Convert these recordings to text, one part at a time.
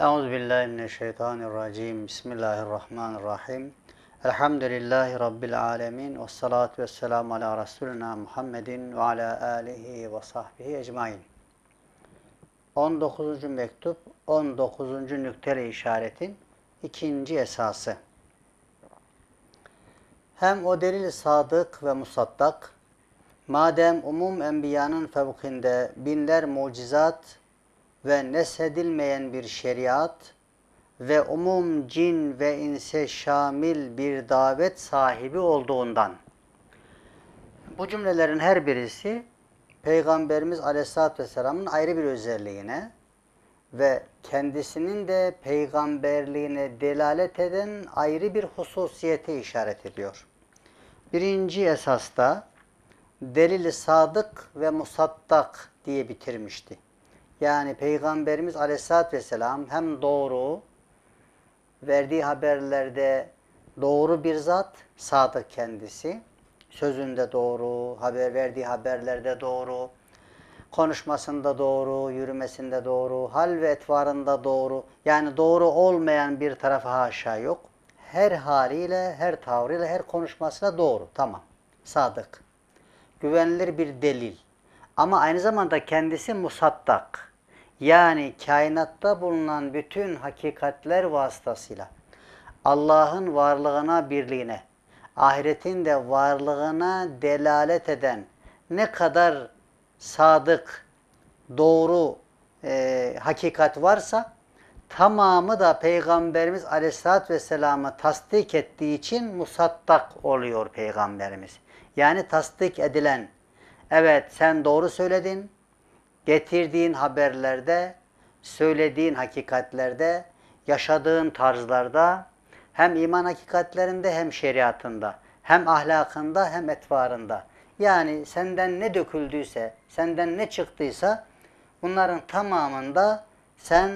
Euzu billahi mineşşeytanirracim. Bismillahirrahmanirrahim. Elhamdülillahi rabbil alamin ve salatu vesselam ala resulina Muhammedin ve ala alihi ve sahbihi ecmaîn. 19. mektup 19. nükteli işaretin ikinci esası. Hem o delil sadık ve musaddak madem umum enbiyanın fevkinde binler mucizat ve nesedilmeyen bir şeriat ve umum cin ve inse şamil bir davet sahibi olduğundan. Bu cümlelerin her birisi Peygamberimiz Aleyhisselatü Vesselam'ın ayrı bir özelliğine ve kendisinin de peygamberliğine delalet eden ayrı bir hususiyete işaret ediyor. Birinci esasta delil sadık ve musattak diye bitirmişti. Yani Peygamberimiz Aleyhisselatü Vesselam hem doğru, verdiği haberlerde doğru bir zat, sadık kendisi. Sözünde doğru, haber verdiği haberlerde doğru, konuşmasında doğru, yürümesinde doğru, hal ve etvarında doğru. Yani doğru olmayan bir tarafı haşa yok. Her haliyle, her tavrıyla, her konuşmasıyla doğru. Tamam. Sadık. Güvenilir bir delil. Ama aynı zamanda kendisi musattak yani kainatta bulunan bütün hakikatler vasıtasıyla Allah'ın varlığına, birliğine, ahiretin de varlığına delalet eden ne kadar sadık, doğru e, hakikat varsa tamamı da Peygamberimiz Aleyhisselatü Vesselam'ı tasdik ettiği için musattak oluyor Peygamberimiz. Yani tasdik edilen, evet sen doğru söyledin, getirdiğin haberlerde, söylediğin hakikatlerde, yaşadığın tarzlarda hem iman hakikatlerinde hem şeriatında, hem ahlakında hem etvarında. Yani senden ne döküldüyse, senden ne çıktıysa bunların tamamında sen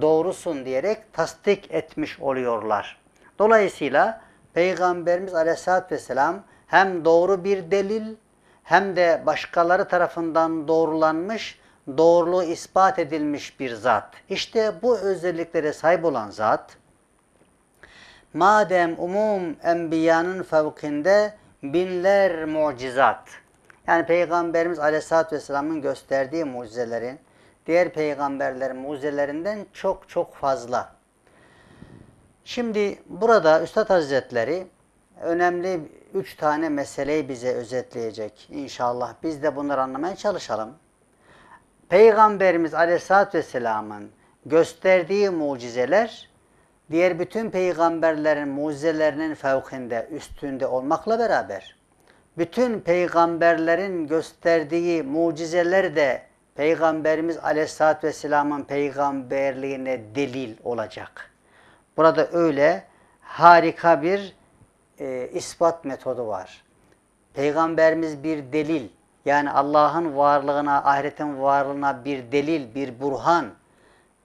doğrusun diyerek tasdik etmiş oluyorlar. Dolayısıyla Peygamberimiz Aleyhisselatü Vesselam hem doğru bir delil hem de başkaları tarafından doğrulanmış doğruluğu ispat edilmiş bir zat. İşte bu özelliklere sahip olan zat, madem umum enbiyanın fevkinde binler mucizat, yani Peygamberimiz Aleyhisselatü Vesselam'ın gösterdiği mucizelerin, diğer peygamberlerin mucizelerinden çok çok fazla. Şimdi burada Üstad Hazretleri önemli üç tane meseleyi bize özetleyecek. İnşallah biz de bunları anlamaya çalışalım. Peygamberimiz Aleyhisselatü Vesselam'ın gösterdiği mucizeler diğer bütün peygamberlerin mucizelerinin fevkinde, üstünde olmakla beraber bütün peygamberlerin gösterdiği mucizeler de Peygamberimiz Aleyhisselatü Vesselam'ın peygamberliğine delil olacak. Burada öyle harika bir e, ispat metodu var. Peygamberimiz bir delil, yani Allah'ın varlığına, ahiretin varlığına bir delil, bir burhan,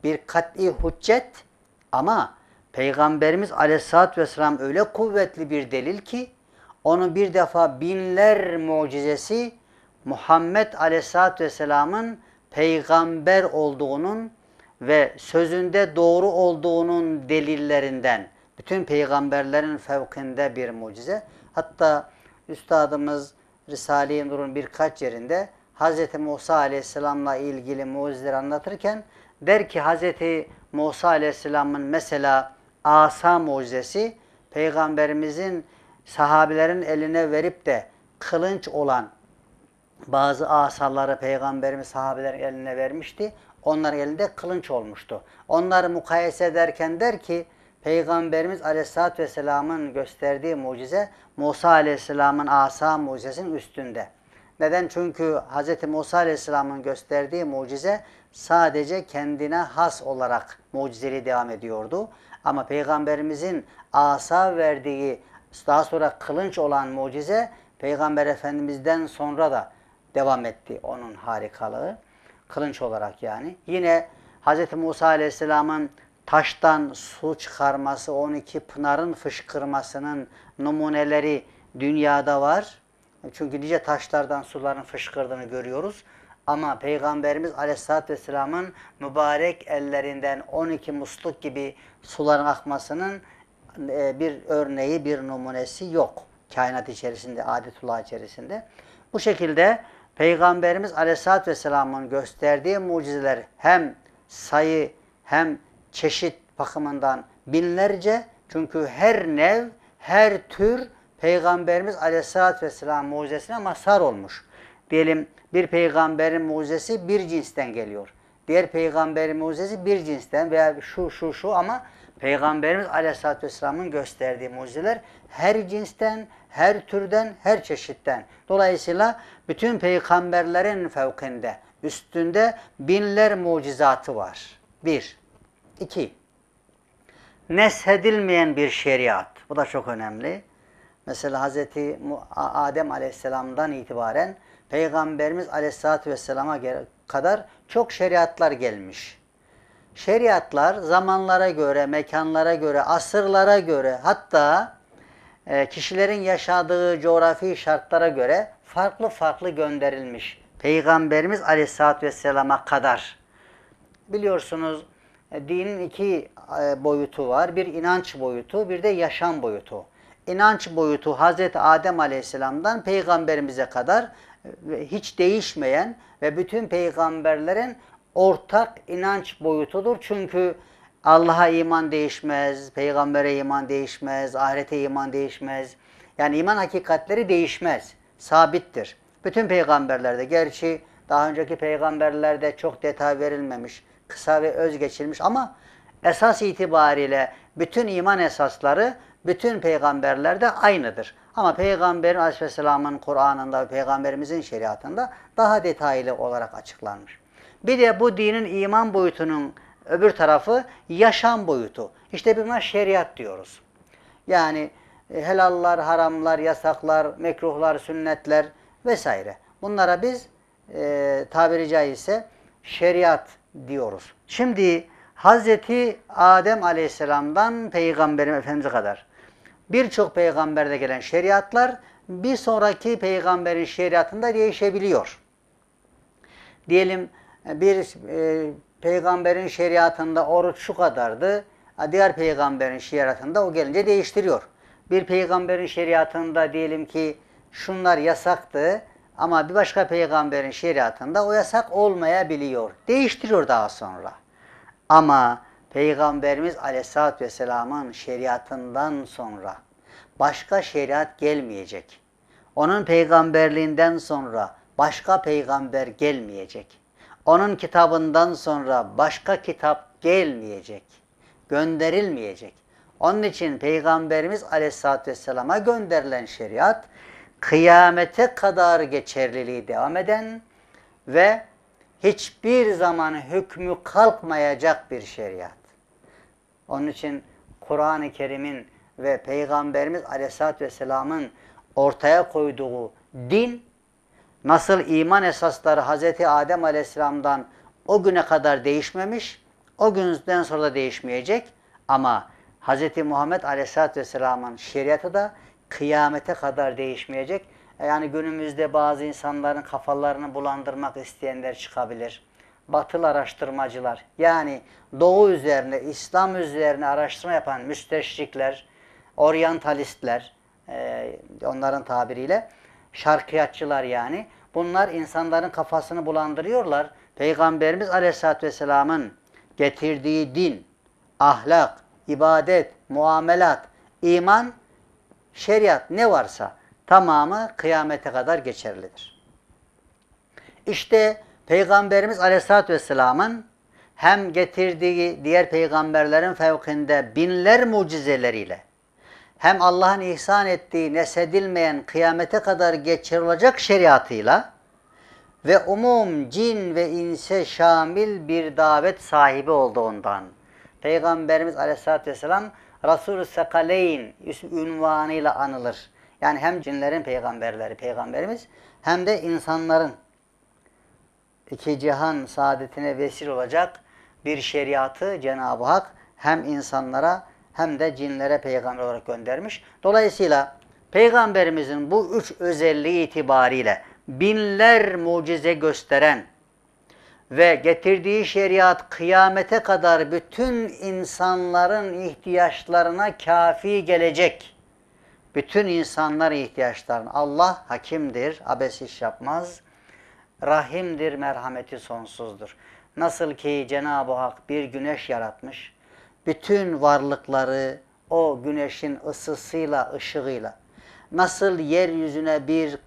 bir kat'i hüccet ama Peygamberimiz aleyhissalatü vesselam öyle kuvvetli bir delil ki onu bir defa binler mucizesi Muhammed aleyhissalatü vesselamın peygamber olduğunun ve sözünde doğru olduğunun delillerinden bütün peygamberlerin fevkinde bir mucize. Hatta üstadımız Risale-i Nur'un birkaç yerinde Hz. Musa aleyhisselamla ilgili mucizeleri anlatırken der ki Hz. Musa aleyhisselamın mesela asa mucizesi peygamberimizin sahabilerin eline verip de kılınç olan bazı asaları peygamberimiz sahabelerin eline vermişti. Onlar elinde kılınç olmuştu. Onları mukayese ederken der ki Peygamberimiz Aleyhisselatü Vesselam'ın gösterdiği mucize Musa Aleyhisselam'ın asa mucizesinin üstünde. Neden? Çünkü Hz. Musa Aleyhisselam'ın gösterdiği mucize sadece kendine has olarak mucizeli devam ediyordu. Ama Peygamberimizin asa verdiği daha sonra kılınç olan mucize Peygamber Efendimiz'den sonra da devam etti onun harikalığı. Kılınç olarak yani. Yine Hz. Musa Aleyhisselam'ın taştan su çıkarması, 12 pınarın fışkırmasının numuneleri dünyada var. Çünkü nice taşlardan suların fışkırdığını görüyoruz. Ama Peygamberimiz Aleyhisselatü Vesselam'ın mübarek ellerinden 12 musluk gibi suların akmasının e, bir örneği, bir numunesi yok. Kainat içerisinde, adetullah içerisinde. Bu şekilde Peygamberimiz Aleyhisselatü Vesselam'ın gösterdiği mucizeler hem sayı hem çeşit bakımından binlerce çünkü her nev, her tür Peygamberimiz Aleyhisselatü Vesselam mucizesine mazhar olmuş. Diyelim bir peygamberin mucizesi bir cinsten geliyor. Diğer peygamberin mucizesi bir cinsten veya şu şu şu ama Peygamberimiz Aleyhisselatü Vesselam'ın gösterdiği mucizeler her cinsten, her türden, her çeşitten. Dolayısıyla bütün peygamberlerin fevkinde, üstünde binler mucizatı var. Bir. İki, neshedilmeyen bir şeriat. Bu da çok önemli. Mesela Hz. Adem Aleyhisselam'dan itibaren Peygamberimiz Aleyhisselatü Vesselam'a kadar çok şeriatlar gelmiş. Şeriatlar zamanlara göre, mekanlara göre, asırlara göre hatta e, kişilerin yaşadığı coğrafi şartlara göre farklı farklı gönderilmiş. Peygamberimiz Aleyhisselatü Vesselam'a kadar. Biliyorsunuz e, dinin iki e, boyutu var. Bir inanç boyutu, bir de yaşam boyutu. İnanç boyutu Hazreti Adem Aleyhisselam'dan peygamberimize kadar e, hiç değişmeyen ve bütün peygamberlerin ortak inanç boyutudur. Çünkü Allah'a iman değişmez, peygambere iman değişmez, ahirete iman değişmez. Yani iman hakikatleri değişmez, sabittir. Bütün peygamberlerde gerçi daha önceki peygamberlerde çok detay verilmemiş kısa ve öz geçilmiş ama esas itibariyle bütün iman esasları bütün peygamberlerde aynıdır. Ama Peygamberin Aleyhisselam'ın Kur'an'ında, Peygamberimizin şeriatında daha detaylı olarak açıklanmış. Bir de bu dinin iman boyutunun öbür tarafı yaşam boyutu. İşte buna şeriat diyoruz. Yani e, helallar, haramlar, yasaklar, mekruhlar, sünnetler vesaire. Bunlara biz e, tabiri caizse şeriat diyoruz. Şimdi Hazreti Adem Aleyhisselam'dan Peygamberim Efendimiz'e kadar birçok peygamberde gelen şeriatlar bir sonraki peygamberin şeriatında değişebiliyor. Diyelim e, bir e, peygamberin şeriatında oruç şu kadardı, diğer peygamberin şeriatında o gelince değiştiriyor. Bir peygamberin şeriatında diyelim ki şunlar yasaktı, ama bir başka peygamberin şeriatında o yasak olmayabiliyor. Değiştiriyor daha sonra. Ama Peygamberimiz Aleyhisselatü Vesselam'ın şeriatından sonra başka şeriat gelmeyecek. Onun peygamberliğinden sonra başka peygamber gelmeyecek. Onun kitabından sonra başka kitap gelmeyecek. Gönderilmeyecek. Onun için Peygamberimiz Aleyhisselatü Vesselam'a gönderilen şeriat kıyamete kadar geçerliliği devam eden ve hiçbir zaman hükmü kalkmayacak bir şeriat. Onun için Kur'an-ı Kerim'in ve Peygamberimiz Aleyhisselatü Vesselam'ın ortaya koyduğu din, nasıl iman esasları Hazreti Adem Aleyhisselam'dan o güne kadar değişmemiş, o günden sonra da değişmeyecek ama Hz. Muhammed Aleyhisselatü Vesselam'ın şeriatı da kıyamete kadar değişmeyecek. E, yani günümüzde bazı insanların kafalarını bulandırmak isteyenler çıkabilir. Batılı araştırmacılar yani doğu üzerine, İslam üzerine araştırma yapan müsteşrikler, oryantalistler e, onların tabiriyle şarkiyatçılar yani bunlar insanların kafasını bulandırıyorlar. Peygamberimiz Aleyhisselatü Vesselam'ın getirdiği din, ahlak, ibadet, muamelat, iman şeriat ne varsa tamamı kıyamete kadar geçerlidir. İşte Peygamberimiz Aleyhisselatü Vesselam'ın hem getirdiği diğer peygamberlerin fevkinde binler mucizeleriyle hem Allah'ın ihsan ettiği nesedilmeyen kıyamete kadar geçirilecek şeriatıyla ve umum cin ve inse şamil bir davet sahibi olduğundan Peygamberimiz Aleyhisselatü Vesselam Resul-ü Sekaleyn ünvanıyla anılır. Yani hem cinlerin peygamberleri peygamberimiz hem de insanların iki cihan saadetine vesile olacak bir şeriatı Cenab-ı Hak hem insanlara hem de cinlere peygamber olarak göndermiş. Dolayısıyla peygamberimizin bu üç özelliği itibariyle binler mucize gösteren ve getirdiği şeriat kıyamete kadar bütün insanların ihtiyaçlarına kafi gelecek. Bütün insanlar ihtiyaçlarına. Allah hakimdir, abes iş yapmaz. Rahimdir, merhameti sonsuzdur. Nasıl ki Cenab-ı Hak bir güneş yaratmış, bütün varlıkları o güneşin ısısıyla, ışığıyla, nasıl yeryüzüne bir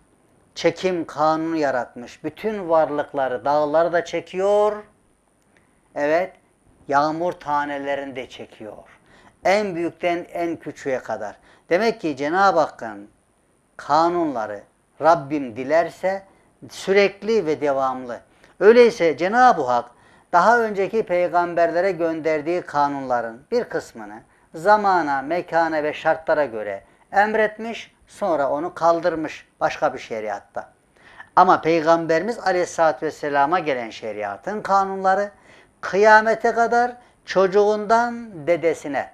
çekim kanunu yaratmış. Bütün varlıkları, dağları da çekiyor. Evet, yağmur tanelerini de çekiyor. En büyükten en küçüğe kadar. Demek ki Cenab-ı Hakk'ın kanunları Rabbim dilerse sürekli ve devamlı. Öyleyse Cenab-ı Hak daha önceki peygamberlere gönderdiği kanunların bir kısmını zamana, mekana ve şartlara göre emretmiş, Sonra onu kaldırmış başka bir şeriatta. Ama Peygamberimiz Aleyhisselatü Vesselam'a gelen şeriatın kanunları kıyamete kadar çocuğundan dedesine,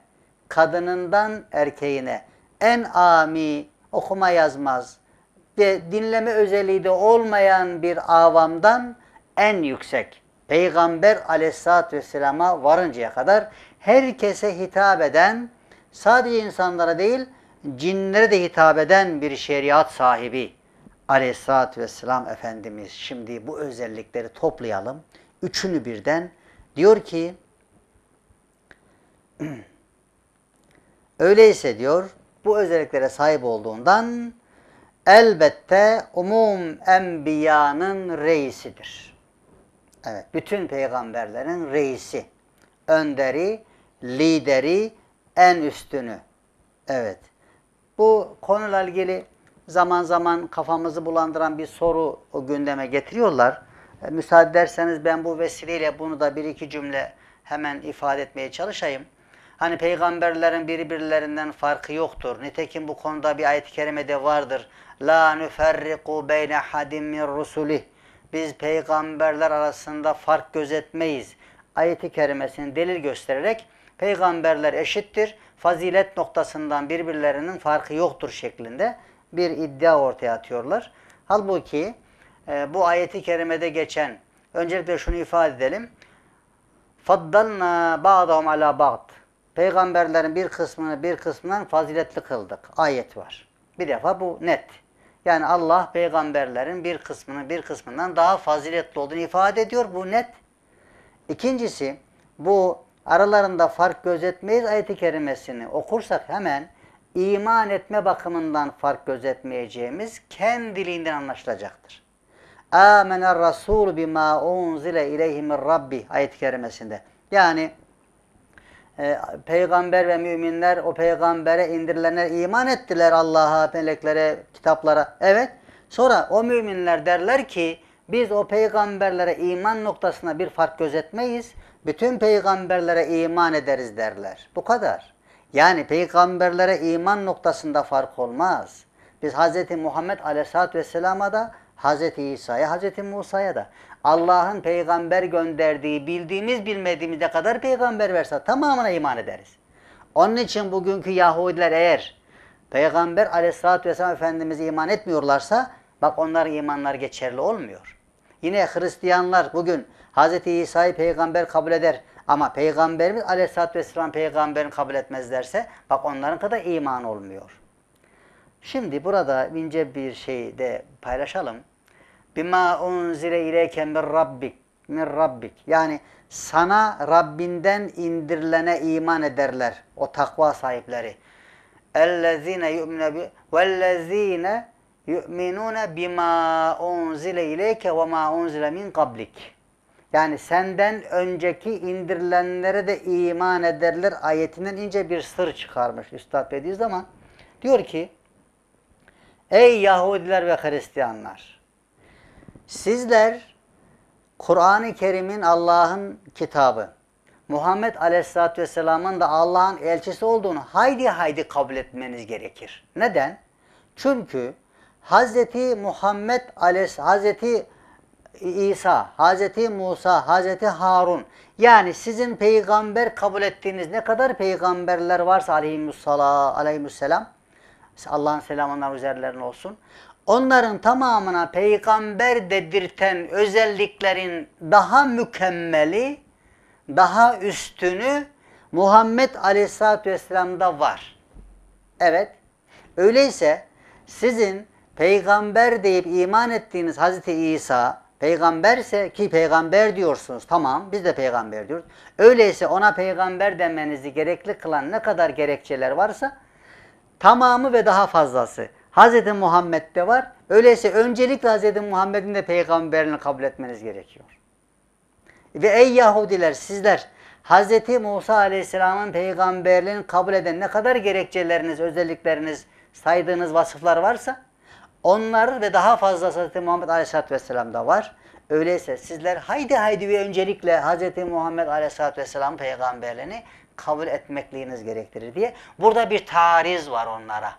kadınından erkeğine, en ami, okuma yazmaz ve dinleme özelliği de olmayan bir avamdan en yüksek. Peygamber Aleyhisselatü vesselama varıncaya kadar herkese hitap eden sadece insanlara değil cinlere de hitap eden bir şeriat sahibi aleyhissalatü vesselam Efendimiz şimdi bu özellikleri toplayalım. Üçünü birden diyor ki öyleyse diyor bu özelliklere sahip olduğundan elbette umum enbiyanın reisidir. Evet, bütün peygamberlerin reisi, önderi, lideri, en üstünü. Evet. Bu konuyla ilgili zaman zaman kafamızı bulandıran bir soru o gündeme getiriyorlar. E, müsaade ederseniz ben bu vesileyle bunu da bir iki cümle hemen ifade etmeye çalışayım. Hani peygamberlerin birbirlerinden farkı yoktur. Nitekim bu konuda bir ayet-i de vardır. La nüferriku beyne hadim min rusulih. Biz peygamberler arasında fark gözetmeyiz. Ayeti kerimesini delil göstererek peygamberler eşittir fazilet noktasından birbirlerinin farkı yoktur şeklinde bir iddia ortaya atıyorlar. Halbuki e, bu ayeti kerimede geçen öncelikle şunu ifade edelim. Faddalna ba'dahum ala ba'd. Peygamberlerin bir kısmını bir kısmından faziletli kıldık. Ayet var. Bir defa bu net. Yani Allah peygamberlerin bir kısmını bir kısmından daha faziletli olduğunu ifade ediyor. Bu net. İkincisi bu aralarında fark gözetmeyiz ayet-i kerimesini okursak hemen iman etme bakımından fark gözetmeyeceğimiz kendiliğinden anlaşılacaktır. Âmener Rasul bima unzile ileyhimir Rabbi ayet-i kerimesinde. Yani e, peygamber ve müminler o peygambere indirilene iman ettiler Allah'a, meleklere, kitaplara. Evet. Sonra o müminler derler ki biz o peygamberlere iman noktasına bir fark gözetmeyiz bütün peygamberlere iman ederiz derler. Bu kadar. Yani peygamberlere iman noktasında fark olmaz. Biz Hz. Muhammed Aleyhisselatü Vesselam'a da Hz. İsa'ya, Hz. Musa'ya da Allah'ın peygamber gönderdiği bildiğimiz bilmediğimizde kadar peygamber verse tamamına iman ederiz. Onun için bugünkü Yahudiler eğer peygamber aleyhissalatü vesselam Efendimiz'e iman etmiyorlarsa bak onların imanlar geçerli olmuyor. Yine Hristiyanlar bugün Hz. İsa'yı peygamber kabul eder. Ama peygamberimiz aleyhissalatü vesselam peygamberini kabul etmezlerse bak onların kadar iman olmuyor. Şimdi burada ince bir şey de paylaşalım. Bima unzile ileyke min rabbik min rabbik. Yani sana Rabbinden indirilene iman ederler o takva sahipleri. Ellezine yu'minu bi vellezine yu'minune bima unzile ileyke ve ma unzile min kablik. Yani senden önceki indirilenlere de iman ederler ayetinden ince bir sır çıkarmış Üstad zaman, Diyor ki, Ey Yahudiler ve Hristiyanlar! Sizler Kur'an-ı Kerim'in Allah'ın kitabı, Muhammed Aleyhisselatü Vesselam'ın da Allah'ın elçisi olduğunu haydi haydi kabul etmeniz gerekir. Neden? Çünkü Hazreti Muhammed Aleyhis Hazreti İsa, Hazreti Musa, Hazreti Harun. Yani sizin peygamber kabul ettiğiniz ne kadar peygamberler varsa aleyhisselam, aleyhisselam Allah'ın selamı onların üzerlerine olsun. Onların tamamına peygamber dedirten özelliklerin daha mükemmeli, daha üstünü Muhammed Aleyhisselatü Vesselam'da var. Evet. Öyleyse sizin peygamber deyip iman ettiğiniz Hazreti İsa peygamberse ki peygamber diyorsunuz tamam biz de peygamber diyoruz. Öyleyse ona peygamber demenizi gerekli kılan ne kadar gerekçeler varsa tamamı ve daha fazlası Hz. Muhammed'de var. Öyleyse öncelikle Hazreti Muhammed'in de peygamberini kabul etmeniz gerekiyor. Ve ey Yahudiler sizler Hazreti Musa Aleyhisselam'ın peygamberliğini kabul eden ne kadar gerekçeleriniz, özellikleriniz, saydığınız vasıflar varsa onlar ve daha fazla Hz. Muhammed Aleyhisselatü Vesselam'da var. Öyleyse sizler haydi haydi ve öncelikle Hz. Muhammed Aleyhisselatü Vesselam peygamberliğini kabul etmekliğiniz gerektirir diye. Burada bir tariz var onlara.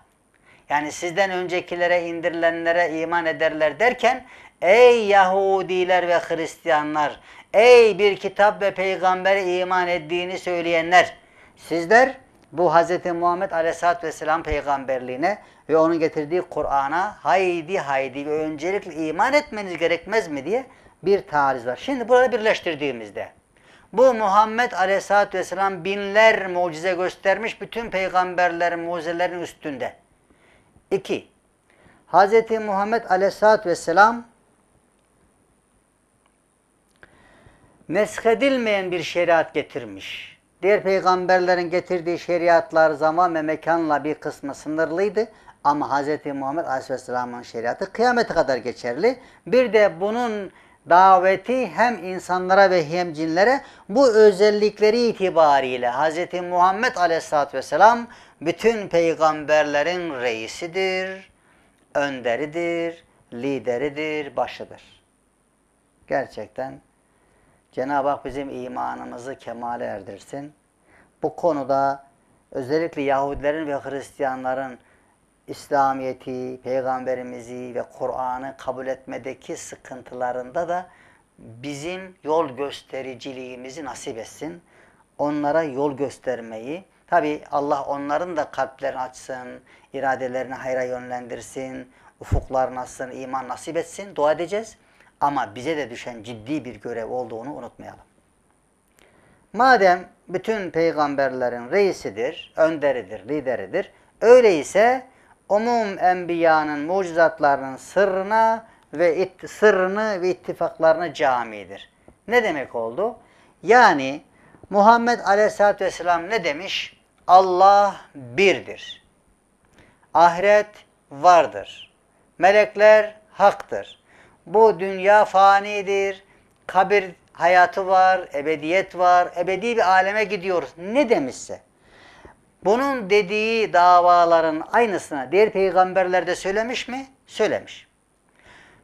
Yani sizden öncekilere indirilenlere iman ederler derken ey Yahudiler ve Hristiyanlar, ey bir kitap ve peygambere iman ettiğini söyleyenler sizler bu Hz. Muhammed Aleyhisselatü Vesselam peygamberliğine ve onun getirdiği Kur'an'a haydi haydi ve öncelikle iman etmeniz gerekmez mi diye bir tariz var. Şimdi burada birleştirdiğimizde bu Muhammed Aleyhisselatü Vesselam binler mucize göstermiş bütün peygamberlerin mucizelerin üstünde. İki, Hz. Muhammed Aleyhisselatü Vesselam neshedilmeyen bir şeriat getirmiş. Diğer peygamberlerin getirdiği şeriatlar zaman ve mekanla bir kısmı sınırlıydı. Ama Hz. Muhammed Aleyhisselam'ın şeriatı kıyamete kadar geçerli. Bir de bunun daveti hem insanlara ve hem cinlere bu özellikleri itibariyle Hz. Muhammed Aleyhisselatü Vesselam bütün peygamberlerin reisidir, önderidir, lideridir, başıdır. Gerçekten Cenab-ı Hak bizim imanımızı kemale erdirsin. Bu konuda özellikle Yahudilerin ve Hristiyanların İslamiyeti, Peygamberimizi ve Kur'an'ı kabul etmedeki sıkıntılarında da bizim yol göstericiliğimizi nasip etsin. Onlara yol göstermeyi, tabi Allah onların da kalplerini açsın, iradelerini hayra yönlendirsin, ufuklarını açsın, iman nasip etsin, dua edeceğiz. Ama bize de düşen ciddi bir görev olduğunu unutmayalım. Madem bütün peygamberlerin reisidir, önderidir, lideridir, öyleyse umum enbiyanın mucizatlarının sırrına ve it, sırrını ve ittifaklarını camidir. Ne demek oldu? Yani Muhammed Aleyhisselatü Vesselam ne demiş? Allah birdir. Ahiret vardır. Melekler haktır. Bu dünya fanidir. Kabir hayatı var, ebediyet var, ebedi bir aleme gidiyoruz. Ne demişse. Bunun dediği davaların aynısına diğer peygamberler de söylemiş mi? Söylemiş.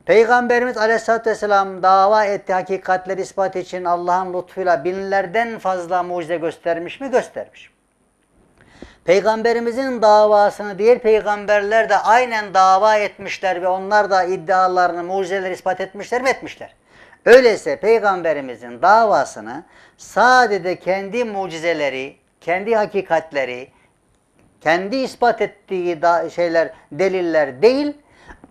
Peygamberimiz Aleyhisselatü Vesselam dava etti hakikatleri ispat için Allah'ın lütfuyla binlerden fazla mucize göstermiş mi? Göstermiş. Peygamberimizin davasını diğer peygamberler de aynen dava etmişler ve onlar da iddialarını, mucizeleri ispat etmişler mi etmişler? Öyleyse peygamberimizin davasını sadece kendi mucizeleri, kendi hakikatleri, kendi ispat ettiği şeyler, deliller değil,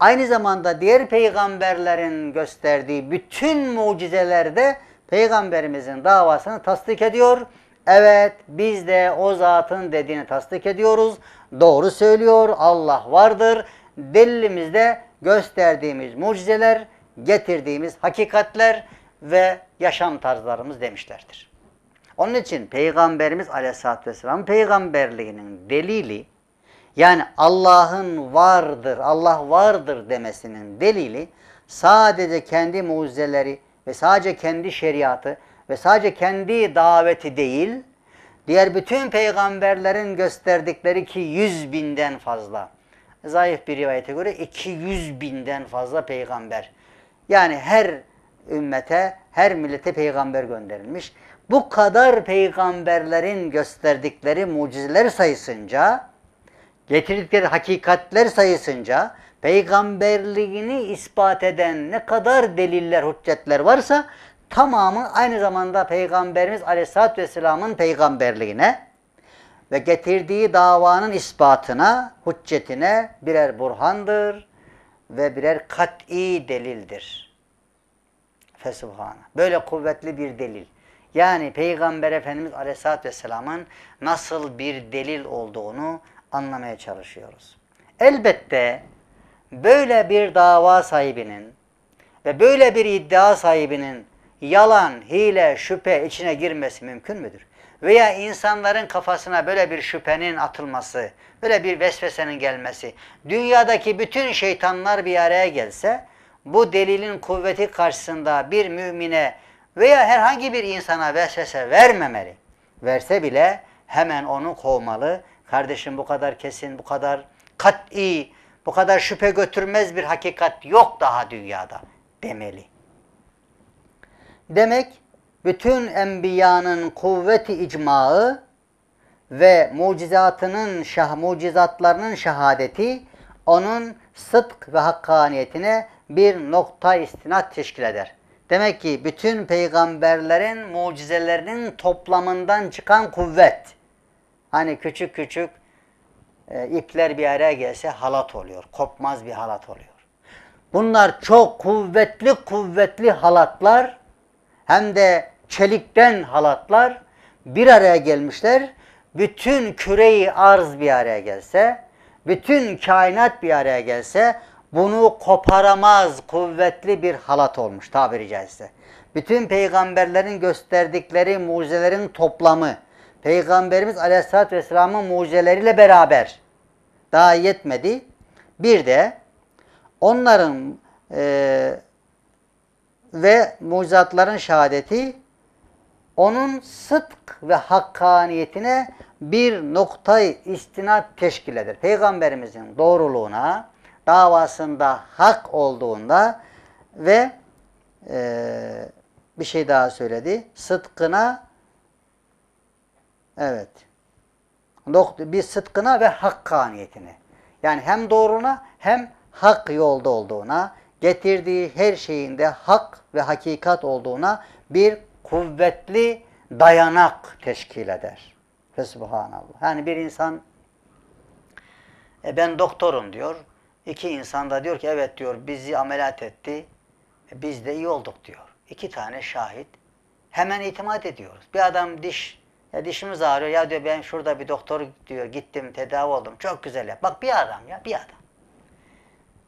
aynı zamanda diğer peygamberlerin gösterdiği bütün mucizelerde peygamberimizin davasını tasdik ediyor Evet biz de o zatın dediğini tasdik ediyoruz. Doğru söylüyor Allah vardır. Delilimizde gösterdiğimiz mucizeler, getirdiğimiz hakikatler ve yaşam tarzlarımız demişlerdir. Onun için Peygamberimiz Aleyhisselatü Vesselam peygamberliğinin delili yani Allah'ın vardır, Allah vardır demesinin delili sadece kendi mucizeleri ve sadece kendi şeriatı ve sadece kendi daveti değil, diğer bütün peygamberlerin gösterdikleri ki yüz binden fazla. Zayıf bir rivayete göre 200 binden fazla peygamber. Yani her ümmete, her millete peygamber gönderilmiş. Bu kadar peygamberlerin gösterdikleri mucizeler sayısınca, getirdikleri hakikatler sayısınca, peygamberliğini ispat eden ne kadar deliller, hüccetler varsa tamamı aynı zamanda Peygamberimiz Aleyhisselatü Vesselam'ın peygamberliğine ve getirdiği davanın ispatına, hüccetine birer burhandır ve birer kat'i delildir. Fesubhane. Böyle kuvvetli bir delil. Yani Peygamber Efendimiz Aleyhisselatü Vesselam'ın nasıl bir delil olduğunu anlamaya çalışıyoruz. Elbette böyle bir dava sahibinin ve böyle bir iddia sahibinin yalan, hile, şüphe içine girmesi mümkün müdür? Veya insanların kafasına böyle bir şüphenin atılması, böyle bir vesvesenin gelmesi, dünyadaki bütün şeytanlar bir araya gelse, bu delilin kuvveti karşısında bir mümine veya herhangi bir insana vesvese vermemeli. Verse bile hemen onu kovmalı. Kardeşim bu kadar kesin, bu kadar kat'i, bu kadar şüphe götürmez bir hakikat yok daha dünyada demeli. Demek bütün enbiyanın kuvveti icmağı ve mucizatının şah mucizatlarının şehadeti onun sıdk ve hakkaniyetine bir nokta istinat teşkil eder. Demek ki bütün peygamberlerin mucizelerinin toplamından çıkan kuvvet. Hani küçük küçük e, ipler bir araya gelse halat oluyor. Kopmaz bir halat oluyor. Bunlar çok kuvvetli kuvvetli halatlar hem de çelikten halatlar bir araya gelmişler. Bütün küreyi arz bir araya gelse, bütün kainat bir araya gelse bunu koparamaz kuvvetli bir halat olmuş tabiri caizse. Bütün peygamberlerin gösterdikleri mucizelerin toplamı, Peygamberimiz Aleyhisselatü Vesselam'ın mucizeleriyle beraber daha yetmedi. Bir de onların e, ve mucizatların şehadeti onun sıdk ve hakkaniyetine bir noktayı istinat teşkil eder. Peygamberimizin doğruluğuna, davasında hak olduğunda ve e, bir şey daha söyledi. Sıdkına evet bir sıdkına ve hakkaniyetine. Yani hem doğruna hem hak yolda olduğuna getirdiği her şeyinde hak ve hakikat olduğuna bir kuvvetli dayanak teşkil eder. Ve subhanallah. Yani bir insan e, ben doktorum diyor. İki insan da diyor ki evet diyor bizi ameliyat etti. E, biz de iyi olduk diyor. İki tane şahit. Hemen itimat ediyoruz. Bir adam diş ya dişimiz ağrıyor. Ya diyor ben şurada bir doktor diyor gittim tedavi oldum. Çok güzel yap. Bak bir adam ya bir adam.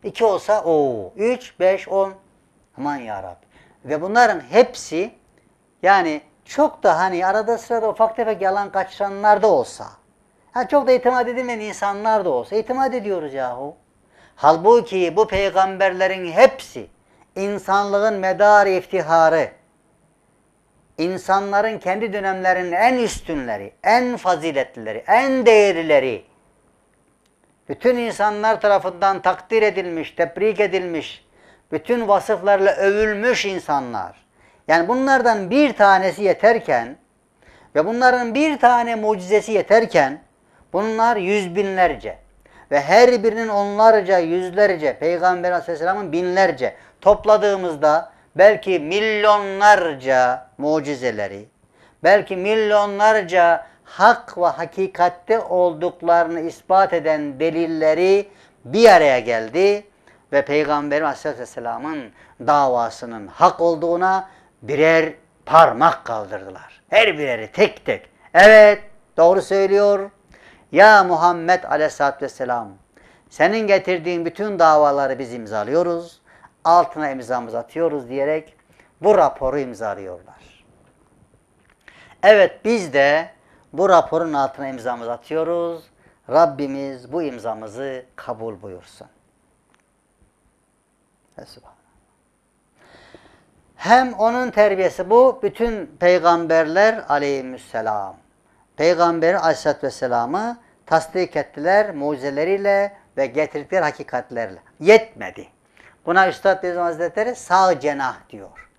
2 olsa o 3, 5, 10. Aman yarabbi. Ve bunların hepsi yani çok da hani arada sırada ufak tefek yalan kaçıranlar da olsa, yani çok da itimat edilmeyen insanlar da olsa itimat ediyoruz yahu. Halbuki bu peygamberlerin hepsi insanlığın medarı iftiharı, insanların kendi dönemlerinin en üstünleri, en faziletlileri, en değerlileri, bütün insanlar tarafından takdir edilmiş, tebrik edilmiş, bütün vasıflarla övülmüş insanlar. Yani bunlardan bir tanesi yeterken ve bunların bir tane mucizesi yeterken bunlar yüz binlerce ve her birinin onlarca, yüzlerce, Peygamber Aleyhisselam'ın binlerce topladığımızda belki milyonlarca mucizeleri, belki milyonlarca hak ve hakikatte olduklarını ispat eden delilleri bir araya geldi ve Peygamber Aleyhisselam'ın davasının hak olduğuna birer parmak kaldırdılar. Her bireri tek tek. Evet doğru söylüyor. Ya Muhammed Aleyhisselatü Vesselam senin getirdiğin bütün davaları biz imzalıyoruz. Altına imzamızı atıyoruz diyerek bu raporu imzalıyorlar. Evet biz de bu raporun altına imzamızı atıyoruz. Rabbimiz bu imzamızı kabul buyursun. Hem onun terbiyesi bu, bütün peygamberler aleyhisselam. Peygamberi aleyhissalatü vesselam'ı tasdik ettiler mucizeleriyle ve getirdikleri hakikatlerle. Yetmedi. Buna Üstad Bezim Hazretleri sağ cenah diyor.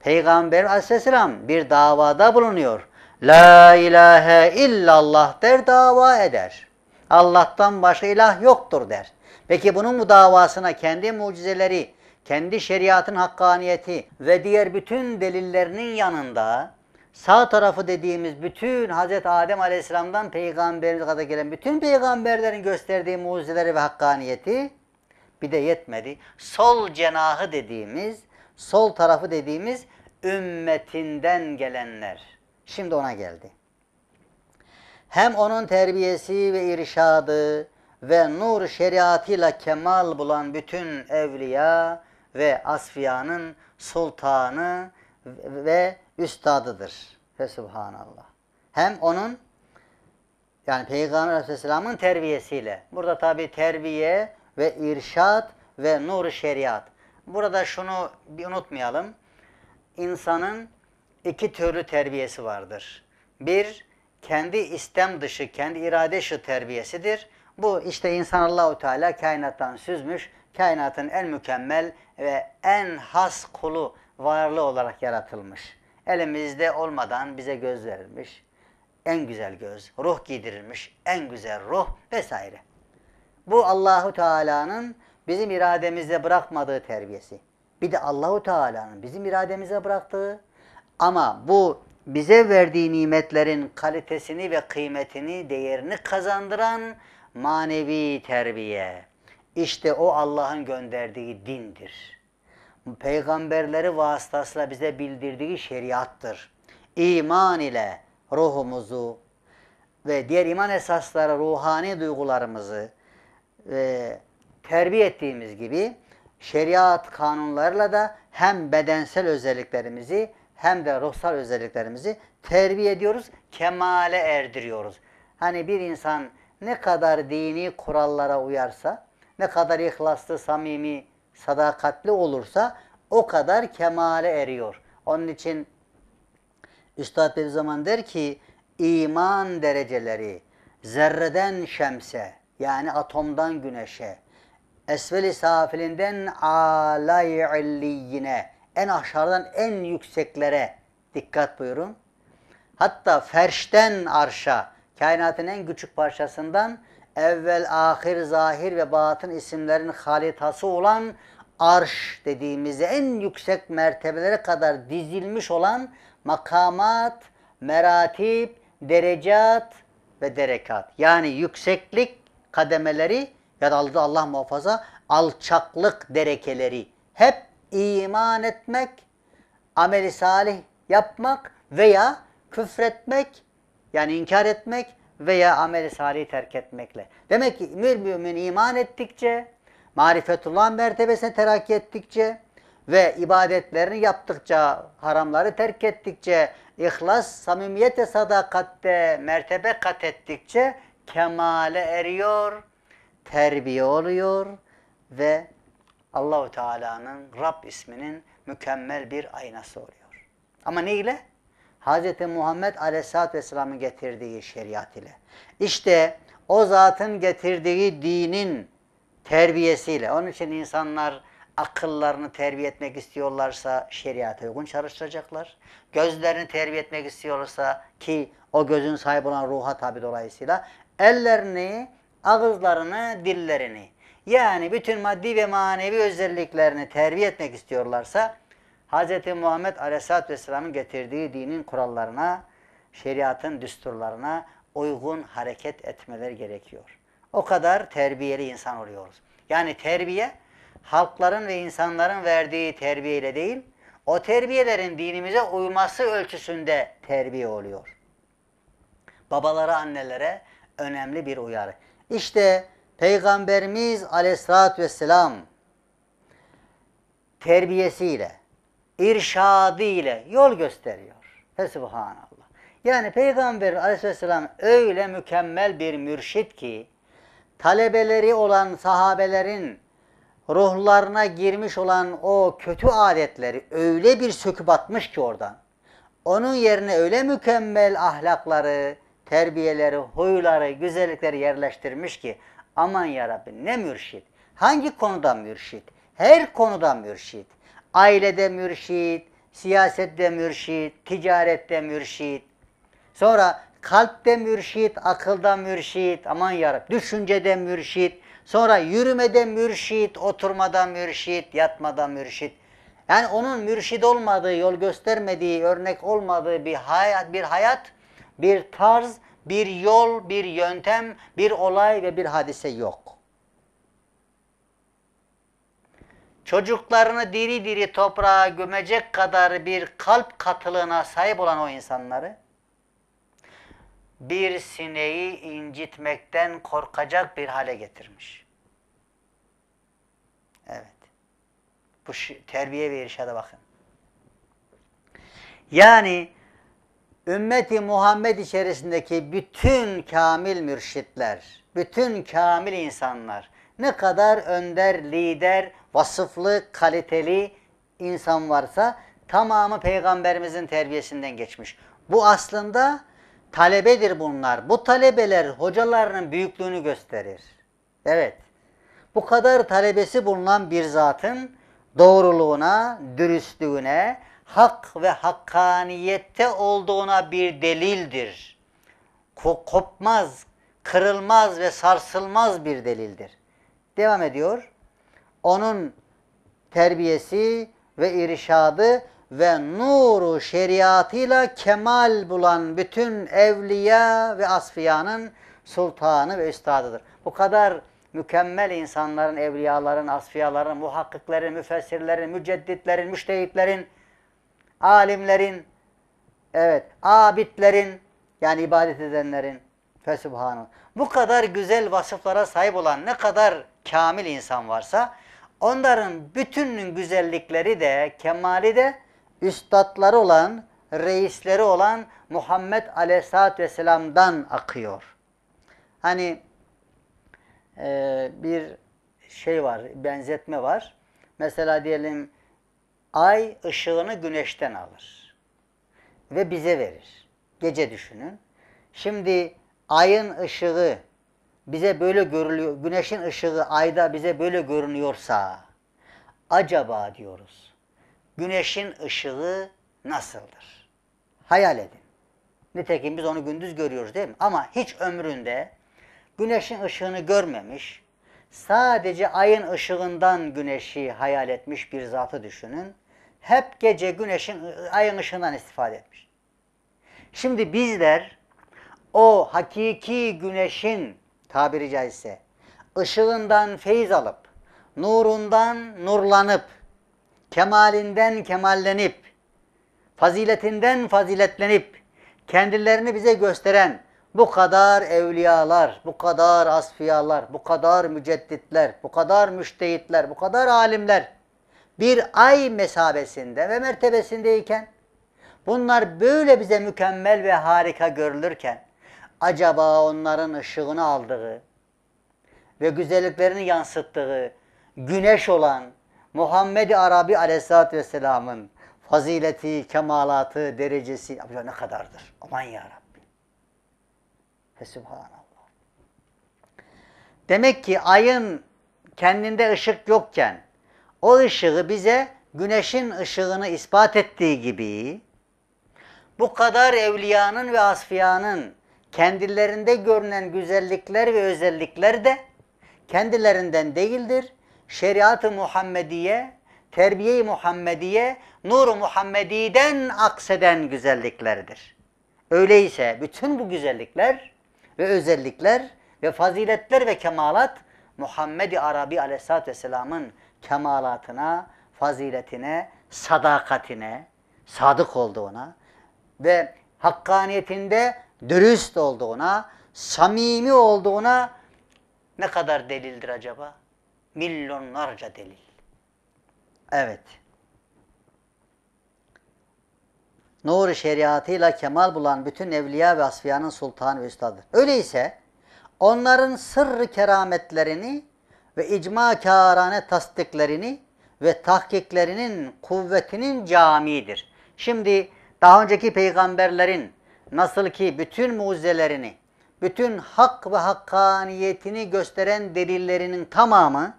Peygamber aleyhisselam bir davada bulunuyor. La ilahe illallah der dava eder. Allah'tan başka ilah yoktur der. Peki bunun bu davasına kendi mucizeleri, kendi şeriatın hakkaniyeti ve diğer bütün delillerinin yanında sağ tarafı dediğimiz bütün Hz. Adem Aleyhisselam'dan peygamberimize kadar gelen bütün peygamberlerin gösterdiği mucizeleri ve hakkaniyeti bir de yetmedi. Sol cenahı dediğimiz, sol tarafı dediğimiz ümmetinden gelenler. Şimdi ona geldi. Hem onun terbiyesi ve irşadı ve nur şeriatıyla kemal bulan bütün evliya ve asfiyanın sultanı ve üstadıdır. Ve subhanallah. Hem onun yani Peygamber Aleyhisselam'ın terbiyesiyle. Burada tabi terbiye ve irşad ve nur şeriat. Burada şunu bir unutmayalım. İnsanın iki türlü terbiyesi vardır. Bir, kendi istem dışı, kendi irade dışı terbiyesidir. Bu işte insan Allahu Teala kainattan süzmüş, kainatın en mükemmel ve en has kulu varlığı olarak yaratılmış. Elimizde olmadan bize göz verilmiş. En güzel göz, ruh giydirilmiş, en güzel ruh vesaire. Bu Allahu Teala'nın bizim irademizde bırakmadığı terbiyesi. Bir de Allahu Teala'nın bizim irademize bıraktığı ama bu bize verdiği nimetlerin kalitesini ve kıymetini, değerini kazandıran manevi terbiye. İşte o Allah'ın gönderdiği dindir. Peygamberleri vasıtasıyla bize bildirdiği şeriattır. İman ile ruhumuzu ve diğer iman esasları, ruhani duygularımızı e, terbiye ettiğimiz gibi şeriat kanunlarıyla da hem bedensel özelliklerimizi hem de ruhsal özelliklerimizi terbiye ediyoruz, kemale erdiriyoruz. Hani bir insan ne kadar dini kurallara uyarsa, ne kadar ihlaslı, samimi, sadakatli olursa o kadar kemale eriyor. Onun için Üstad zaman der ki iman dereceleri zerreden şemse yani atomdan güneşe esveli safilinden alay illiyine en aşağıdan en yükseklere dikkat buyurun. Hatta ferşten arşa, kainatın en küçük parçasından evvel, ahir, zahir ve batın isimlerin halitası olan arş dediğimiz en yüksek mertebelere kadar dizilmiş olan makamat, meratip, derecat ve derekat. Yani yükseklik kademeleri ya da Allah muhafaza alçaklık derekeleri hep iman etmek, ameli salih yapmak veya küfretmek yani inkar etmek veya ameli salih terk etmekle. Demek ki mümin iman ettikçe, marifetullah mertebesine terakki ettikçe ve ibadetlerini yaptıkça, haramları terk ettikçe, ihlas, samimiyete, sadakatte mertebe kat ettikçe kemale eriyor, terbiye oluyor ve Allahu Teala'nın Rab isminin mükemmel bir aynası oluyor. Ama ne ile? Hz. Muhammed Aleyhisselatü Vesselam'ın getirdiği şeriat ile. İşte o zatın getirdiği dinin terbiyesiyle. Onun için insanlar akıllarını terbiye etmek istiyorlarsa şeriata uygun çalışacaklar. Gözlerini terbiye etmek istiyorlarsa ki o gözün sahibi olan ruha tabi dolayısıyla ellerini, ağızlarını, dillerini yani bütün maddi ve manevi özelliklerini terbiye etmek istiyorlarsa Hz. Muhammed Aleyhisselatü Vesselam'ın getirdiği dinin kurallarına, şeriatın düsturlarına uygun hareket etmeleri gerekiyor. O kadar terbiyeli insan oluyoruz. Yani terbiye halkların ve insanların verdiği ile değil, o terbiyelerin dinimize uyması ölçüsünde terbiye oluyor. Babalara, annelere önemli bir uyarı. İşte bu Peygamberimiz aleyhissalatü vesselam terbiyesiyle, irşadıyla yol gösteriyor. Fesubhanallah. Yani Peygamber aleyhisselam öyle mükemmel bir mürşit ki, talebeleri olan sahabelerin ruhlarına girmiş olan o kötü adetleri öyle bir söküp atmış ki oradan. Onun yerine öyle mükemmel ahlakları, terbiyeleri, huyları, güzellikleri yerleştirmiş ki Aman yarabbim ne mürşit. Hangi konuda mürşit? Her konuda mürşit. Ailede mürşit, siyasette mürşit, ticarette mürşit. Sonra kalpte mürşit, akılda mürşit, aman yarabbim düşüncede mürşit. Sonra yürümede mürşit, oturmada mürşit, yatmada mürşit. Yani onun mürşid olmadığı, yol göstermediği, örnek olmadığı bir hayat, bir hayat, bir tarz, bir yol, bir yöntem, bir olay ve bir hadise yok. Çocuklarını diri diri toprağa gömecek kadar bir kalp katılığına sahip olan o insanları bir sineği incitmekten korkacak bir hale getirmiş. Evet. Bu terbiye ve irşada bakın. Yani ümmeti Muhammed içerisindeki bütün kamil mürşitler, bütün kamil insanlar ne kadar önder, lider, vasıflı, kaliteli insan varsa tamamı peygamberimizin terbiyesinden geçmiş. Bu aslında talebedir bunlar. Bu talebeler hocalarının büyüklüğünü gösterir. Evet. Bu kadar talebesi bulunan bir zatın doğruluğuna, dürüstlüğüne, hak ve hakkaniyette olduğuna bir delildir. Kopmaz, kırılmaz ve sarsılmaz bir delildir. Devam ediyor. Onun terbiyesi ve irşadı ve nuru şeriatıyla kemal bulan bütün evliya ve asfiyanın sultanı ve üstadıdır. Bu kadar mükemmel insanların, evliyaların, asfiyaların, muhakkiklerin, müfessirlerin, mücedditlerin, müştehitlerin, alimlerin, evet, abidlerin, yani ibadet edenlerin, Fesubhanallah. Bu kadar güzel vasıflara sahip olan ne kadar kamil insan varsa onların bütünün güzellikleri de, kemali de üstadları olan, reisleri olan Muhammed Aleyhisselatü Vesselam'dan akıyor. Hani e, bir şey var, benzetme var. Mesela diyelim Ay ışığını güneşten alır ve bize verir. Gece düşünün. Şimdi ayın ışığı bize böyle görülüyor, güneşin ışığı ayda bize böyle görünüyorsa acaba diyoruz. Güneşin ışığı nasıldır? Hayal edin. Nitekim biz onu gündüz görüyoruz değil mi? Ama hiç ömründe güneşin ışığını görmemiş, sadece ayın ışığından güneşi hayal etmiş bir zatı düşünün hep gece güneşin, ayın ışığından istifade etmiş. Şimdi bizler o hakiki güneşin tabiri caizse ışığından feyiz alıp, nurundan nurlanıp, kemalinden kemallenip, faziletinden faziletlenip, kendilerini bize gösteren bu kadar evliyalar, bu kadar asfiyalar, bu kadar mücedditler, bu kadar müştehitler, bu kadar alimler, bir ay mesabesinde ve mertebesindeyken bunlar böyle bize mükemmel ve harika görülürken acaba onların ışığını aldığı ve güzelliklerini yansıttığı güneş olan Muhammed-i Arabi Aleyhisselatü Vesselam'ın fazileti, kemalatı, derecesi ne kadardır? Aman ya Rabbi. Subhanallah. Demek ki ayın kendinde ışık yokken o ışığı bize güneşin ışığını ispat ettiği gibi bu kadar evliyanın ve asfiyanın kendilerinde görünen güzellikler ve özellikler de kendilerinden değildir. Şeriat-ı Muhammediye, terbiye-i Muhammediye, nur-u Muhammedi'den akseden güzelliklerdir. Öyleyse bütün bu güzellikler ve özellikler ve faziletler ve kemalat Muhammed-i Arabi Aleyhisselatü Vesselam'ın kemalatına, faziletine, sadakatine, sadık olduğuna ve hakkaniyetinde dürüst olduğuna, samimi olduğuna ne kadar delildir acaba? Milyonlarca delil. Evet. Nur-u şeriatıyla kemal bulan bütün evliya ve asfiyanın sultanı ve üstadır. Öyleyse onların sırrı kerametlerini ve icma kârane tasdiklerini ve tahkiklerinin kuvvetinin camidir. Şimdi daha önceki peygamberlerin nasıl ki bütün mucizelerini, bütün hak ve hakkaniyetini gösteren delillerinin tamamı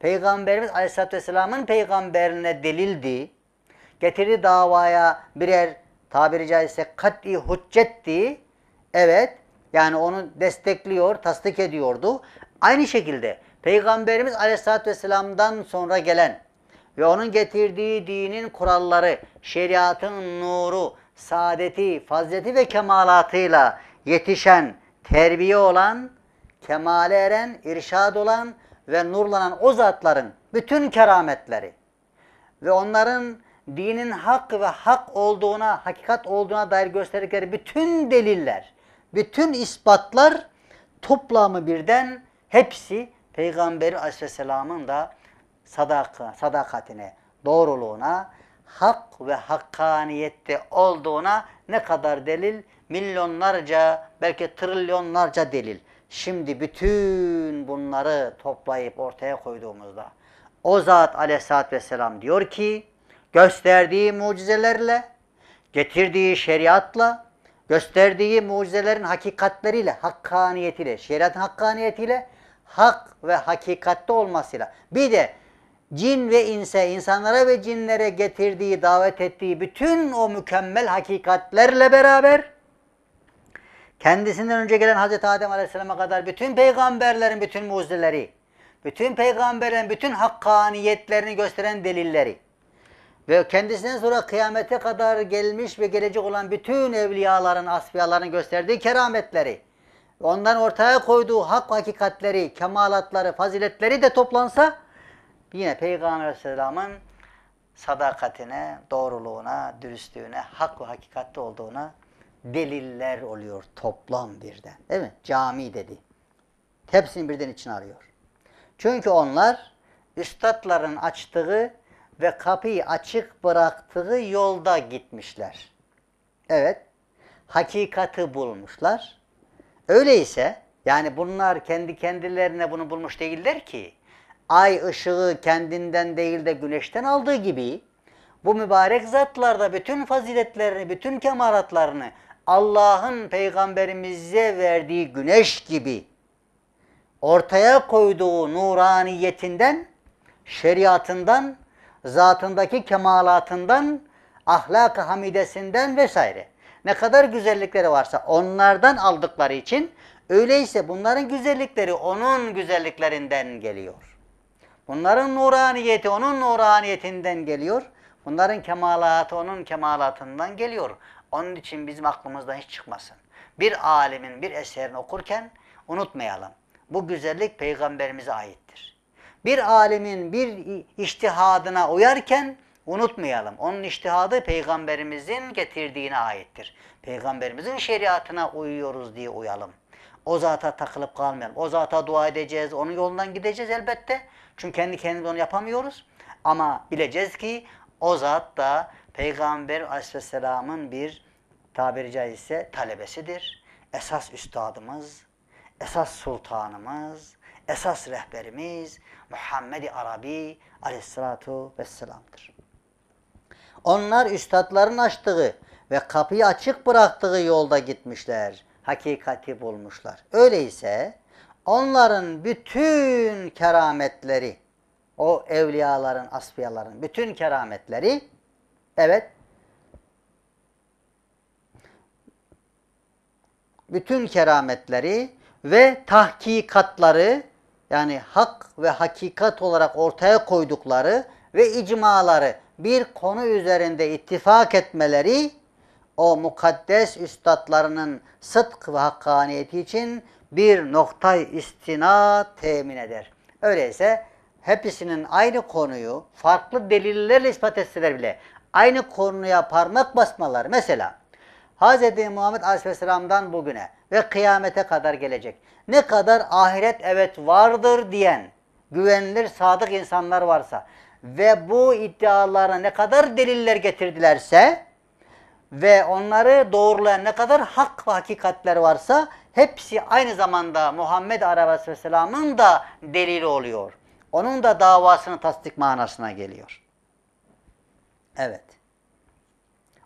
Peygamberimiz Aleyhisselatü Vesselam'ın peygamberine delildi. Getirdi davaya birer tabiri caizse kat'i hüccetti. Evet yani onu destekliyor, tasdik ediyordu. Aynı şekilde Peygamberimiz Aleyhisselatü Vesselam'dan sonra gelen ve onun getirdiği dinin kuralları, şeriatın nuru, saadeti, fazleti ve kemalatıyla yetişen, terbiye olan, kemale eren, irşad olan ve nurlanan o zatların bütün kerametleri ve onların dinin hak ve hak olduğuna, hakikat olduğuna dair gösterdikleri bütün deliller, bütün ispatlar toplamı birden hepsi Peygamberi aleyhisselamın da sadaka, sadakatine, doğruluğuna, hak ve hakkaniyette olduğuna ne kadar delil? Milyonlarca, belki trilyonlarca delil. Şimdi bütün bunları toplayıp ortaya koyduğumuzda o zat aleyhissalatü vesselam diyor ki gösterdiği mucizelerle, getirdiği şeriatla, gösterdiği mucizelerin hakikatleriyle, hakkaniyetiyle, şeriatın hakkaniyetiyle hak ve hakikatte olmasıyla. Bir de cin ve inse, insanlara ve cinlere getirdiği, davet ettiği bütün o mükemmel hakikatlerle beraber kendisinden önce gelen Hz. Adem Aleyhisselam'a kadar bütün peygamberlerin bütün mucizeleri, bütün peygamberlerin bütün hakkaniyetlerini gösteren delilleri ve kendisinden sonra kıyamete kadar gelmiş ve gelecek olan bütün evliyaların, asfiyaların gösterdiği kerametleri ondan ortaya koyduğu hak hakikatleri, kemalatları, faziletleri de toplansa yine Peygamber Aleyhisselam'ın sadakatine, doğruluğuna, dürüstlüğüne, hak ve hakikatte olduğuna deliller oluyor toplam birden. Değil mi? Cami dedi. Hepsini birden için arıyor. Çünkü onlar üstadların açtığı ve kapıyı açık bıraktığı yolda gitmişler. Evet, hakikati bulmuşlar. Öyleyse yani bunlar kendi kendilerine bunu bulmuş değiller ki. Ay ışığı kendinden değil de güneşten aldığı gibi bu mübarek zatlarda bütün faziletlerini, bütün kemalatlarını Allah'ın peygamberimize verdiği güneş gibi ortaya koyduğu nuraniyetinden, şeriatından, zatındaki kemalatından, ahlak-ı hamidesinden vesaire ne kadar güzellikleri varsa onlardan aldıkları için öyleyse bunların güzellikleri onun güzelliklerinden geliyor. Bunların nuraniyeti onun nuraniyetinden geliyor. Bunların kemalatı onun kemalatından geliyor. Onun için bizim aklımızdan hiç çıkmasın. Bir alimin bir eserini okurken unutmayalım. Bu güzellik peygamberimize aittir. Bir alimin bir iştihadına uyarken Unutmayalım. Onun iştihadı peygamberimizin getirdiğine aittir. Peygamberimizin şeriatına uyuyoruz diye uyalım. O zata takılıp kalmayalım. O zata dua edeceğiz. Onun yolundan gideceğiz elbette. Çünkü kendi kendimiz onu yapamıyoruz. Ama bileceğiz ki o zat da Peygamber aleyhisselamın bir tabiri caizse talebesidir. Esas üstadımız, esas sultanımız, esas rehberimiz Muhammed-i Arabi aleyhissalatu vesselam'dır. Onlar üstadların açtığı ve kapıyı açık bıraktığı yolda gitmişler. Hakikati bulmuşlar. Öyleyse onların bütün kerametleri, o evliyaların, asfiyaların bütün kerametleri, evet, bütün kerametleri ve tahkikatları, yani hak ve hakikat olarak ortaya koydukları ve icmaları, bir konu üzerinde ittifak etmeleri o mukaddes üstadlarının sıdk ve hakkaniyeti için bir nokta istina temin eder. Öyleyse hepsinin aynı konuyu farklı delillerle ispat etseler bile aynı konuya parmak basmalar. mesela Hz. Muhammed Aleyhisselam'dan bugüne ve kıyamete kadar gelecek ne kadar ahiret evet vardır diyen güvenilir sadık insanlar varsa ve bu iddialara ne kadar deliller getirdilerse ve onları doğrulayan ne kadar hak ve hakikatler varsa hepsi aynı zamanda Muhammed Aleyhisselam'ın da delili oluyor. Onun da davasını tasdik manasına geliyor. Evet.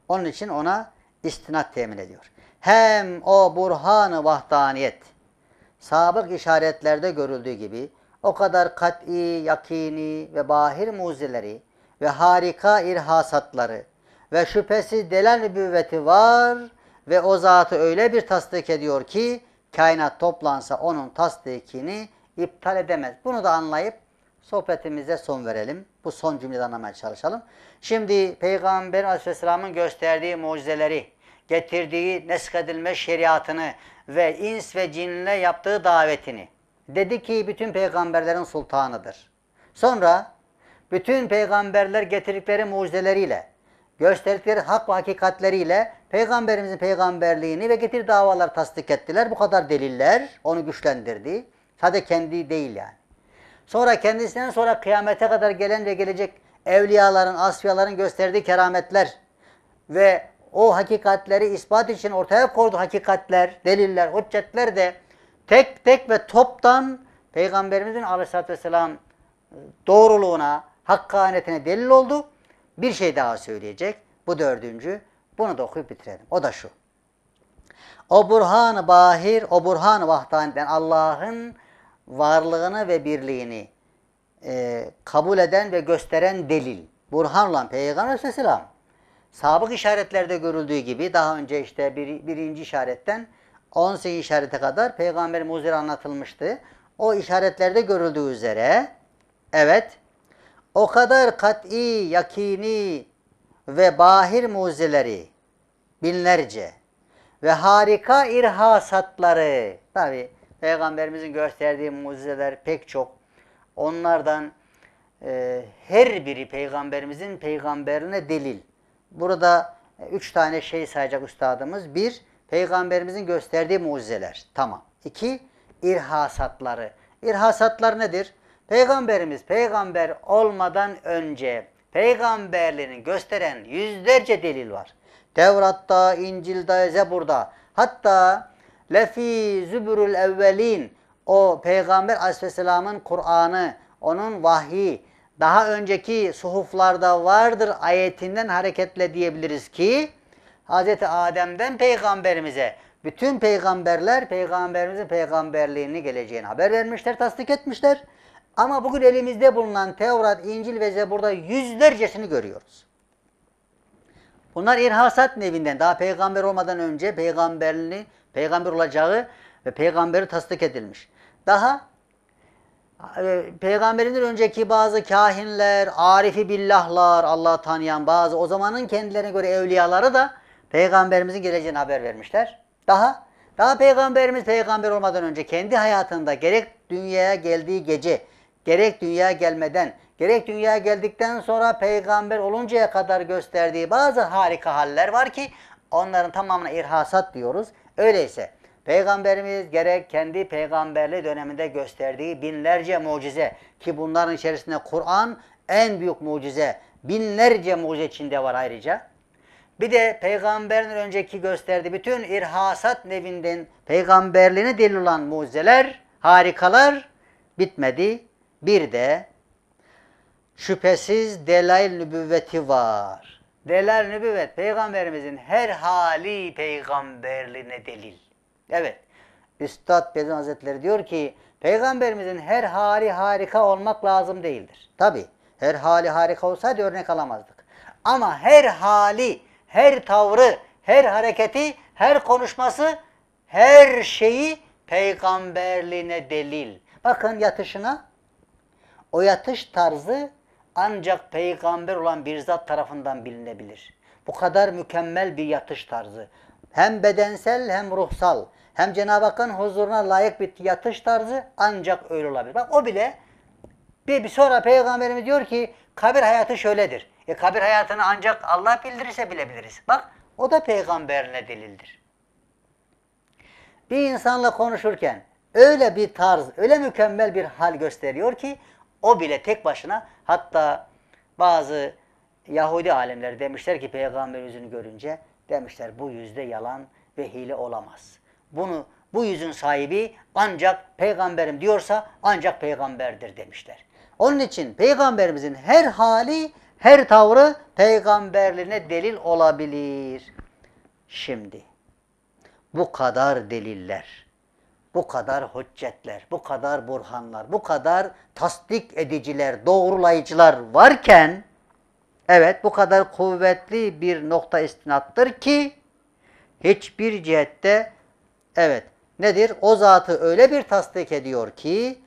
Onun için ona istinat temin ediyor. Hem o burhanı vahdaniyet, sabık işaretlerde görüldüğü gibi o kadar kat'i, yakini ve bahir muzileri ve harika irhasatları ve şüphesi delen büvveti var ve o zatı öyle bir tasdik ediyor ki kainat toplansa onun tasdikini iptal edemez. Bunu da anlayıp sohbetimize son verelim. Bu son cümleden anlamaya çalışalım. Şimdi Peygamber Aleyhisselam'ın gösterdiği mucizeleri, getirdiği neskedilme şeriatını ve ins ve cinle yaptığı davetini Dedi ki bütün peygamberlerin sultanıdır. Sonra bütün peygamberler getirdikleri mucizeleriyle, gösterdikleri hak ve hakikatleriyle peygamberimizin peygamberliğini ve getir davalar tasdik ettiler. Bu kadar deliller onu güçlendirdi. Sadece kendi değil yani. Sonra kendisinden sonra kıyamete kadar gelen ve gelecek evliyaların, asfiyaların gösterdiği kerametler ve o hakikatleri ispat için ortaya koydu hakikatler, deliller, hüccetler de tek tek ve toptan Peygamberimizin aleyhissalatü vesselam e, doğruluğuna, hakkaniyetine delil oldu. Bir şey daha söyleyecek. Bu dördüncü. Bunu da okuyup bitirelim. O da şu. O burhan bahir, o burhan vahdaniden Allah'ın varlığını ve birliğini e, kabul eden ve gösteren delil. Burhan olan Peygamber aleyhissalatü vesselam. Sabık işaretlerde görüldüğü gibi daha önce işte bir, birinci işaretten 18 işarete kadar Peygamber Muzir anlatılmıştı. O işaretlerde görüldüğü üzere evet o kadar kat'i, yakini ve bahir muzileri binlerce ve harika irhasatları tabi Peygamberimizin gösterdiği mucizeler pek çok onlardan e, her biri Peygamberimizin peygamberine delil. Burada e, üç tane şey sayacak üstadımız. Bir, Peygamberimizin gösterdiği mucizeler. Tamam. İki, irhasatları. İrhasatlar nedir? Peygamberimiz peygamber olmadan önce peygamberliğini gösteren yüzlerce delil var. Tevrat'ta, İncil'de, Zebur'da hatta Lefi Zübürül Evvelin o Peygamber Aleyhisselam'ın Kur'an'ı, onun vahyi daha önceki suhuflarda vardır ayetinden hareketle diyebiliriz ki Hz. Adem'den peygamberimize bütün peygamberler peygamberimizin peygamberliğini geleceğini haber vermişler, tasdik etmişler. Ama bugün elimizde bulunan Tevrat, İncil ve Zebur'da yüzlercesini görüyoruz. Bunlar irhasat nevinden daha peygamber olmadan önce peygamberliğini, peygamber olacağı ve peygamberi tasdik edilmiş. Daha e, peygamberinden önceki bazı kahinler, arifi billahlar, Allah tanıyan bazı o zamanın kendilerine göre evliyaları da Peygamberimizin geleceğini haber vermişler. Daha daha peygamberimiz peygamber olmadan önce kendi hayatında gerek dünyaya geldiği gece, gerek dünyaya gelmeden, gerek dünyaya geldikten sonra peygamber oluncaya kadar gösterdiği bazı harika haller var ki onların tamamına irhasat diyoruz. Öyleyse Peygamberimiz gerek kendi peygamberli döneminde gösterdiği binlerce mucize ki bunların içerisinde Kur'an en büyük mucize, binlerce mucize içinde var ayrıca. Bir de peygamberin önceki gösterdiği bütün irhasat nevinden peygamberliğine delil olan mucizeler, harikalar bitmedi. Bir de şüphesiz delail nübüvveti var. Delail nübüvvet peygamberimizin her hali peygamberliğine delil. Evet. Üstad Bedin Hazretleri diyor ki peygamberimizin her hali harika olmak lazım değildir. Tabi her hali harika olsaydı örnek alamazdık. Ama her hali her tavrı, her hareketi, her konuşması, her şeyi peygamberliğine delil. Bakın yatışına. O yatış tarzı ancak peygamber olan bir zat tarafından bilinebilir. Bu kadar mükemmel bir yatış tarzı. Hem bedensel hem ruhsal hem Cenab-ı Hakk'ın huzuruna layık bir yatış tarzı ancak öyle olabilir. Bak o bile bir, bir sonra peygamberimiz diyor ki kabir hayatı şöyledir. E kabir hayatını ancak Allah bildirirse bilebiliriz. Bak o da peygamberine delildir. Bir insanla konuşurken öyle bir tarz, öyle mükemmel bir hal gösteriyor ki o bile tek başına hatta bazı Yahudi alemleri demişler ki peygamber yüzünü görünce demişler bu yüzde yalan ve hile olamaz. Bunu bu yüzün sahibi ancak peygamberim diyorsa ancak peygamberdir demişler. Onun için peygamberimizin her hali her tavrı peygamberliğine delil olabilir. Şimdi bu kadar deliller, bu kadar hüccetler, bu kadar burhanlar, bu kadar tasdik ediciler, doğrulayıcılar varken evet bu kadar kuvvetli bir nokta istinattır ki hiçbir cihette evet nedir? O zatı öyle bir tasdik ediyor ki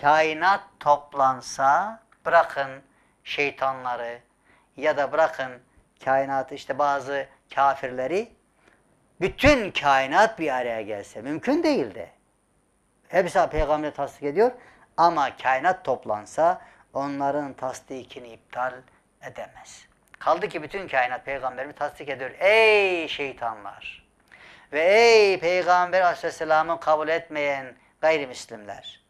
kainat toplansa bırakın şeytanları ya da bırakın kainatı işte bazı kafirleri bütün kainat bir araya gelse mümkün değildi. Hepsi Peygamberi tasdik ediyor ama kainat toplansa onların tasdikini iptal edemez. Kaldı ki bütün kainat Peygamberi tasdik ediyor. Ey şeytanlar! Ve ey peygamber aleyhisselamı kabul etmeyen gayrimüslimler!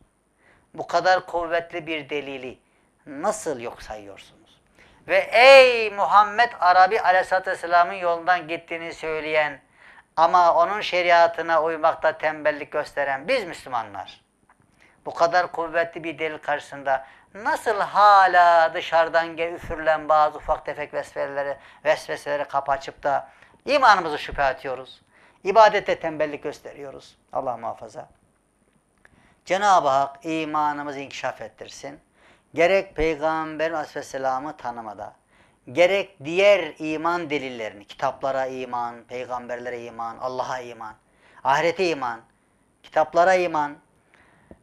Bu kadar kuvvetli bir delili nasıl yok sayıyorsunuz? Ve ey Muhammed Arabi Aleyhisselatü Vesselam'ın yolundan gittiğini söyleyen ama onun şeriatına uymakta tembellik gösteren biz Müslümanlar bu kadar kuvvetli bir delil karşısında nasıl hala dışarıdan üfürülen bazı ufak tefek vesveseleri, vesveseleri kapı açıp da imanımızı şüphe atıyoruz. İbadette tembellik gösteriyoruz. Allah muhafaza. Cenab-ı Hak imanımızı inkişaf ettirsin gerek Peygamber Aleyhisselam'ı tanımada, gerek diğer iman delillerini, kitaplara iman, peygamberlere iman, Allah'a iman, ahirete iman, kitaplara iman,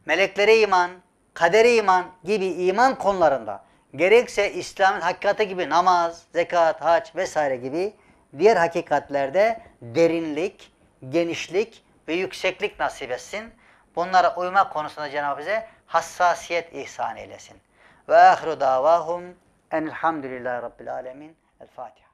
meleklere iman, kadere iman gibi iman konularında gerekse İslam'ın hakikati gibi namaz, zekat, haç vesaire gibi diğer hakikatlerde derinlik, genişlik ve yükseklik nasip etsin. Bunlara uyma konusunda Cenab-ı bize hassasiyet ihsan eylesin. Ve ahiru davahum enilhamdülillahi rabbil alemin. El Fatiha.